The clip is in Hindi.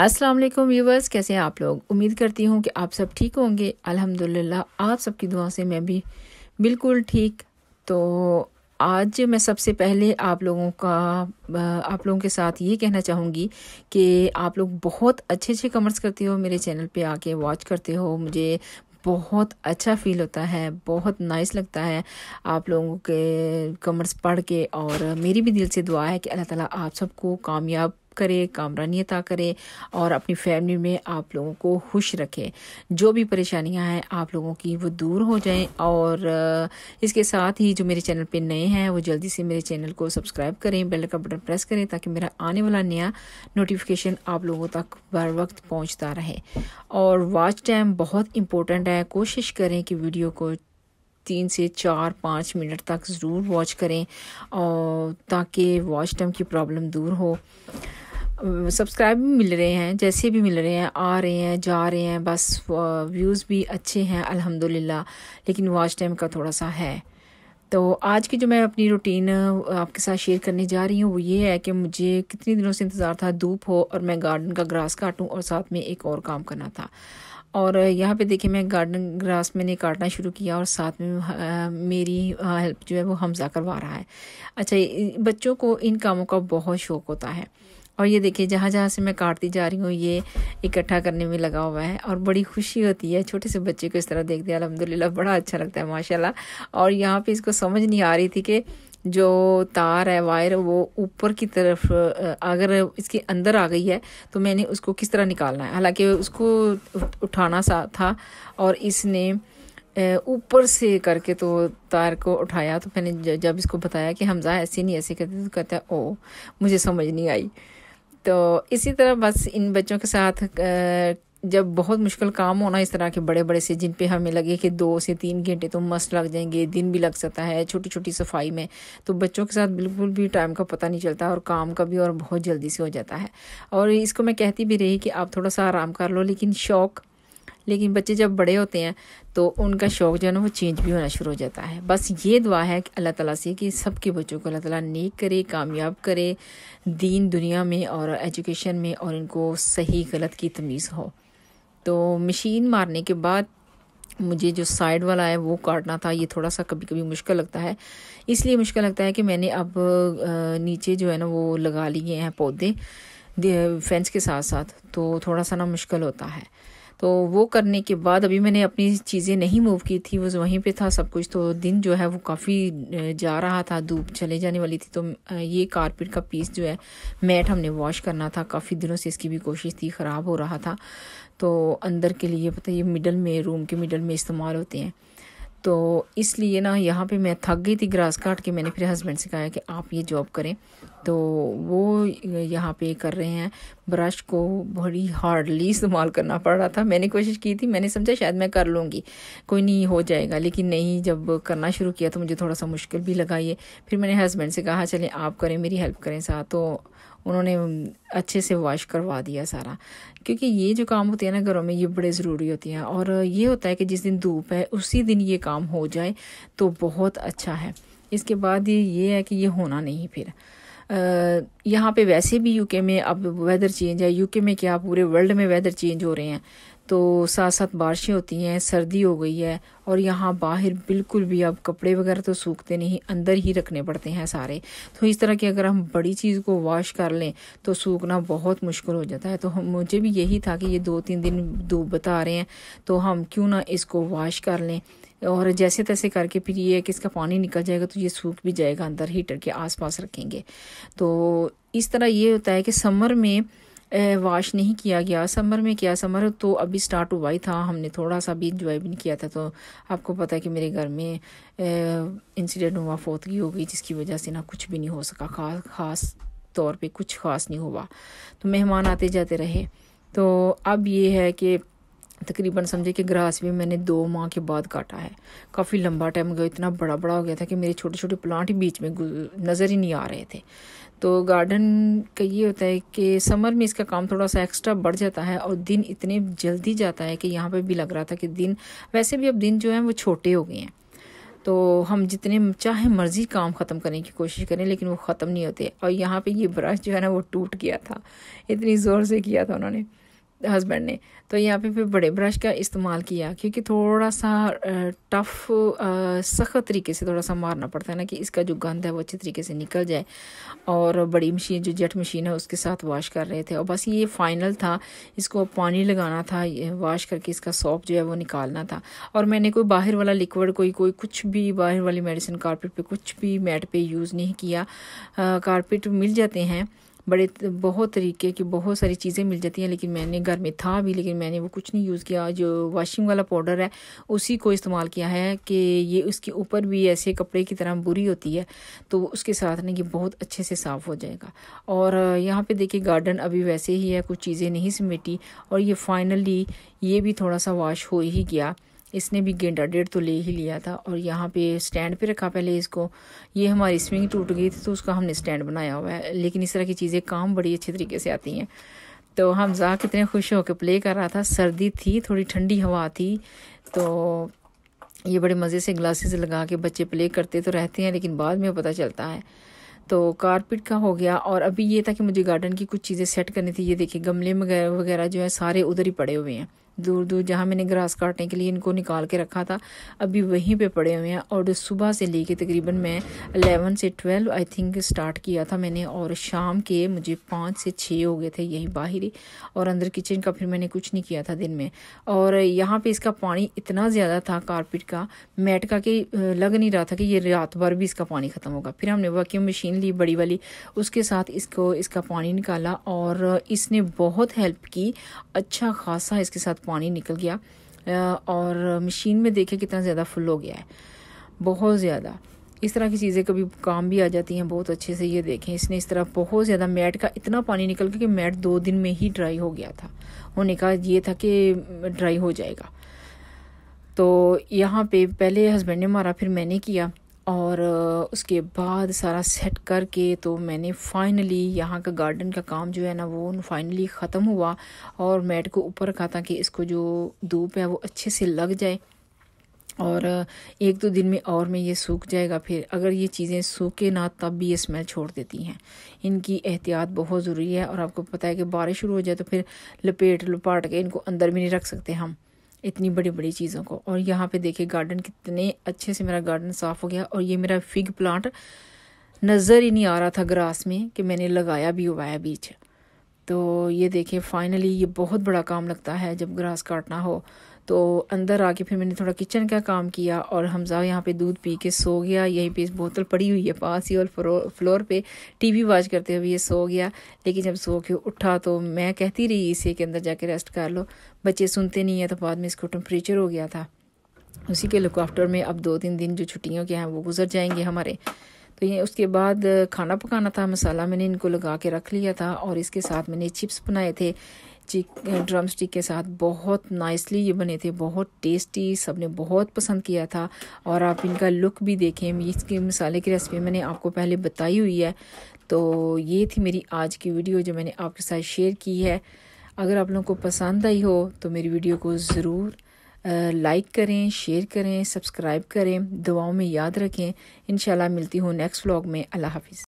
अस्सलाम वालेकुम व्यूवर्स कैसे हैं आप लोग उम्मीद करती हूँ कि आप सब ठीक होंगे अल्हम्दुलिल्लाह आप सबकी दुआ से मैं भी बिल्कुल ठीक तो आज मैं सबसे पहले आप लोगों का आप लोगों के साथ ये कहना चाहूँगी कि आप लोग बहुत अच्छे अच्छे कमेंट्स करते हो मेरे चैनल पे आके वॉच करते हो मुझे बहुत अच्छा फील होता है बहुत नाइस लगता है आप लोगों के कमेंट्स पढ़ के और मेरी भी दिल से दुआ है कि अल्लाह ताला आप सबको कामयाब करे कामरानियत करें और अपनी फैमिली में आप लोगों को खुश रखें जो भी परेशानियां हैं आप लोगों की वो दूर हो जाएं और इसके साथ ही जो मेरे चैनल पे नए हैं वो जल्दी से मेरे चैनल को सब्सक्राइब करें बेल का बटन प्रेस करें ताकि मेरा आने वाला नया नोटिफिकेशन आप लोगों तक बर वक्त पहुँचता रहे और वॉच टाइम बहुत इंपॉर्टेंट है कोशिश करें कि वीडियो को तीन से चार पाँच मिनट तक ज़रूर वॉच करें और ताकि वॉच टाइम की प्रॉब्लम दूर हो सब्सक्राइब भी मिल रहे हैं जैसे भी मिल रहे हैं आ रहे हैं जा रहे हैं बस व्यूज़ भी अच्छे हैं अल्हम्दुलिल्लाह लेकिन वॉच टाइम का थोड़ा सा है तो आज की जो मैं अपनी रूटीन आपके साथ शेयर करने जा रही हूँ वो ये है कि मुझे कितने दिनों से इंतज़ार था धूप हो और मैं गार्डन का ग्रास काटूँ और साथ में एक और काम करना था और यहाँ पे देखिए मैं गार्डन ग्रास मैंने काटना शुरू किया और साथ में मेरी हेल्प जो है वो हमजा करवा रहा है अच्छा बच्चों को इन कामों का बहुत शौक़ होता है और ये देखिए जहाँ जहाँ से मैं काटती जा रही हूँ ये इकट्ठा करने में लगा हुआ है और बड़ी खुशी होती है छोटे से बच्चे को इस तरह देखते हैं अलहमदिल्ला बड़ा अच्छा लगता है माशाल्लाह और यहाँ पे इसको समझ नहीं आ रही थी कि जो तार है वायर वो ऊपर की तरफ अगर इसके अंदर आ गई है तो मैंने उसको किस तरह निकालना है हालाँकि उसको उठाना सा था और इसने ऊपर से करके तो तार को उठाया तो मैंने जब इसको बताया कि हमजा ऐसे नहीं ऐसे करते तो कहता ओ मुझे समझ नहीं आई तो इसी तरह बस इन बच्चों के साथ जब बहुत मुश्किल काम होना इस तरह के बड़े बड़े से जिन पे हमें लगे कि दो से तीन घंटे तो मस्त लग जाएंगे दिन भी लग सकता है छोटी छोटी सफाई में तो बच्चों के साथ बिल्कुल भी टाइम का पता नहीं चलता और काम का भी और बहुत जल्दी से हो जाता है और इसको मैं कहती भी रही कि आप थोड़ा सा आराम कर लो लेकिन शौक़ लेकिन बच्चे जब बड़े होते हैं तो उनका शौक़ जो है ना वो चेंज भी होना शुरू हो जाता है बस ये दुआ है कि अल्लाह ताला से कि सबके बच्चों को अल्लाह ताला नेक करे कामयाब करे दीन दुनिया में और एजुकेशन में और इनको सही गलत की तमीज़ हो तो मशीन मारने के बाद मुझे जो साइड वाला है वो काटना था ये थोड़ा सा कभी कभी मुश्किल लगता है इसलिए मुश्किल लगता है कि मैंने अब नीचे जो है ना वो लगा लिए हैं पौधे फेंस के साथ साथ तो थोड़ा सा ना मुश्किल होता है तो वो करने के बाद अभी मैंने अपनी चीज़ें नहीं मूव की थी वो वहीं पे था सब कुछ तो दिन जो है वो काफ़ी जा रहा था धूप चले जाने वाली थी तो ये कारपेट का पीस जो है मैट हमने वॉश करना था काफ़ी दिनों से इसकी भी कोशिश थी ख़राब हो रहा था तो अंदर के लिए पता ये मिडल में रूम के मिडल में इस्तेमाल होते हैं तो इसलिए ना यहाँ पे मैं थक गई थी ग्रास काट के मैंने फिर हस्बैंड से कहा कि आप ये जॉब करें तो वो यहाँ पे कर रहे हैं ब्रश को बड़ी हार्डली इस्तेमाल करना पड़ रहा था मैंने कोशिश की थी मैंने समझा शायद मैं कर लूँगी कोई नहीं हो जाएगा लेकिन नहीं जब करना शुरू किया तो मुझे थोड़ा सा मुश्किल भी लगा ये फिर मैंने हस्बैंड से कहा हाँ, चलें आप करें मेरी हेल्प करें साथ तो उन्होंने अच्छे से वॉश करवा दिया सारा क्योंकि ये जो काम होते हैं ना घरों में ये बड़े ज़रूरी होते हैं और ये होता है कि जिस दिन धूप है उसी दिन ये काम हो जाए तो बहुत अच्छा है इसके बाद ये है कि ये होना नहीं फिर यहाँ पे वैसे भी यूके में अब वेदर चेंज है यूके में क्या पूरे वर्ल्ड में वेदर चेंज हो रहे हैं तो साथ साथ बारिशें होती हैं सर्दी हो गई है और यहाँ बाहर बिल्कुल भी अब कपड़े वगैरह तो सूखते नहीं अंदर ही रखने पड़ते हैं सारे तो इस तरह की अगर हम बड़ी चीज़ को वॉश कर लें तो सूखना बहुत मुश्किल हो जाता है तो हम मुझे भी यही था कि ये दो तीन दिन धूप बता रहे हैं तो हम क्यों ना इसको वॉश कर लें और जैसे तैसे करके फिर ये कि इसका पानी निकल जाएगा तो ये सूख भी जाएगा अंदर हीटर के आसपास रखेंगे तो इस तरह ये होता है कि समर में वॉश नहीं किया गया समर में किया समर तो अभी स्टार्ट हुआ ही था हमने थोड़ा सा भी इंजॉय भी नहीं किया था तो आपको पता है कि मेरे घर में इंसिडेंट हुआ फोतगी हो गई जिसकी वजह से ना कुछ भी नहीं हो सका खास खास तौर पे कुछ खास नहीं हुआ तो मेहमान आते जाते रहे तो अब ये है कि तकरीबन समझे कि ग्रास भी मैंने दो माह के बाद काटा है काफ़ी लंबा टाइम गया इतना बड़ा बड़ा हो गया था कि मेरे छोटे छोटे प्लांट ही बीच में नज़र ही नहीं आ रहे थे तो गार्डन का ये होता है कि समर में इसका काम थोड़ा सा एक्स्ट्रा बढ़ जाता है और दिन इतने जल्दी जाता है कि यहाँ पर भी लग रहा था कि दिन वैसे भी अब दिन जो है वो छोटे हो गए हैं तो हम जितने चाहे मर्ज़ी काम ख़त्म करने की कोशिश करें लेकिन वो ख़त्म नहीं होते और यहाँ पे ये ब्रश जो है ना वो टूट गया था इतनी ज़ोर से किया था उन्होंने हस्बैंड ने तो यहाँ पे फिर बड़े ब्रश का इस्तेमाल किया क्योंकि थोड़ा सा टफ़ सख्त तरीके से थोड़ा सा मारना पड़ता है ना कि इसका जो गंद है वो अच्छे तरीके से निकल जाए और बड़ी मशीन जो जेट मशीन है उसके साथ वाश कर रहे थे और बस ये फाइनल था इसको पानी लगाना था वाश करके इसका सॉप जो है वो निकालना था और मैंने कोई बाहर वाला लिक्विड कोई कोई कुछ भी बाहर वाली मेडिसिन कारपेट पर कुछ भी मैट पर यूज़ नहीं किया कारपेट मिल जाते हैं बड़े बहुत तरीके की बहुत सारी चीज़ें मिल जाती हैं लेकिन मैंने घर में था भी लेकिन मैंने वो कुछ नहीं यूज़ किया जो वाशिंग वाला पाउडर है उसी को इस्तेमाल किया है कि ये उसके ऊपर भी ऐसे कपड़े की तरह बुरी होती है तो उसके साथ ना ये बहुत अच्छे से साफ़ हो जाएगा और यहाँ पर देखिए गार्डन अभी वैसे ही है कुछ चीज़ें नहीं समेटी और ये फाइनली ये भी थोड़ा सा वॉश हो ही गया इसने भी गेंडा डेढ़ तो ले ही लिया था और यहाँ पे स्टैंड पे रखा पहले इसको ये हमारी स्विंग टूट गई थी तो उसका हमने स्टैंड बनाया हुआ है लेकिन इस तरह की चीज़ें काम बड़ी अच्छे तरीके से आती हैं तो हम जा कितने खुश होकर प्ले कर रहा था सर्दी थी थोड़ी ठंडी हवा थी तो ये बड़े मज़े से ग्लासेस लगा के बच्चे प्ले करते तो रहते हैं लेकिन बाद में पता चलता है तो कारपेट का हो गया और अभी ये था कि मुझे गार्डन की कुछ चीज़ें सेट करनी थी ये देखिए गमले वगैरह जो है सारे उधर ही पड़े हुए हैं दूर दूर जहाँ मैंने ग्रास काटने के लिए इनको निकाल के रखा था अभी वहीं पे पड़े हुए हैं और सुबह से लेके तकरीबन मैं अलेवन से ट्वेल्व आई थिंक स्टार्ट किया था मैंने और शाम के मुझे पाँच से छः हो गए थे यहीं बाहर ही और अंदर किचन का फिर मैंने कुछ नहीं किया था दिन में और यहाँ पर इसका पानी इतना ज़्यादा था कारपेट का मैट का कि लग नहीं रहा था कि ये रात भर भी इसका पानी ख़त्म होगा फिर हमने वैक्यूम मशीन ली बड़ी वाली उसके साथ इसको इसका पानी निकाला और इसने बहुत हेल्प की अच्छा खासा इसके साथ पानी निकल गया और मशीन में देखे कितना ज़्यादा फुल हो गया है बहुत ज़्यादा इस तरह की चीज़ें कभी काम भी आ जाती हैं बहुत अच्छे से ये देखें इसने इस तरह बहुत ज़्यादा मैट का इतना पानी निकल गया कि मैट दो दिन में ही ड्राई हो गया था होने का ये था कि ड्राई हो जाएगा तो यहाँ पे पहले हस्बैंड ने मारा फिर मैंने किया और उसके बाद सारा सेट करके तो मैंने फाइनली यहाँ का गार्डन का काम जो है ना वो फाइनली ख़त्म हुआ और मैट को ऊपर रखा था कि इसको जो धूप है वो अच्छे से लग जाए और एक दो दिन में और में ये सूख जाएगा फिर अगर ये चीज़ें सूखे ना तब भी ये स्मेल छोड़ देती हैं इनकी एहतियात बहुत ज़रूरी है और आपको पता है कि बारिश शुरू हो जाए तो फिर लपेट लपाट के इनको अंदर भी नहीं रख सकते हम इतनी बड़ी बड़ी चीज़ों को और यहाँ पे देखिए गार्डन कितने अच्छे से मेरा गार्डन साफ़ हो गया और ये मेरा फिग प्लांट नज़र ही नहीं आ रहा था ग्रास में कि मैंने लगाया भी हुआ है बीच तो ये देखिए फाइनली ये बहुत बड़ा काम लगता है जब ग्रास काटना हो तो अंदर आके फिर मैंने थोड़ा किचन का काम किया और हमजा यहाँ पे दूध पी के सो गया यहीं पे इस बोतल पड़ी हुई है पास ही और फ्लोर पे टीवी वॉच करते हुए ये सो गया लेकिन जब सो के उठा तो मैं कहती रही इसे के अंदर जाके रेस्ट कर लो बच्चे सुनते नहीं है तो बाद में इसको टेम्परेचर हो गया था उसी के लुकआफ्टर में अब दो तीन दिन जो छुट्टियों के हैं वो गुजर जाएंगे हमारे तो ये उसके बाद खाना पकाना था मसाला मैंने इनको लगा के रख लिया था और इसके साथ मैंने चिप्स बनाए थे चिक ड्रम स्टिक के साथ बहुत नाइसली ये बने थे बहुत टेस्टी सब ने बहुत पसंद किया था और आप इनका लुक भी देखें इसके मसाले की रेसिपी मैंने आपको पहले बताई हुई है तो ये थी मेरी आज की वीडियो जो मैंने आपके साथ शेयर की है अगर आप लोगों को पसंद आई हो तो मेरी वीडियो को ज़रूर लाइक करें शेयर करें सब्सक्राइब करें दुआओं में याद रखें इन मिलती हूँ नेक्स्ट व्लॉग में अल्लाह हाफिज़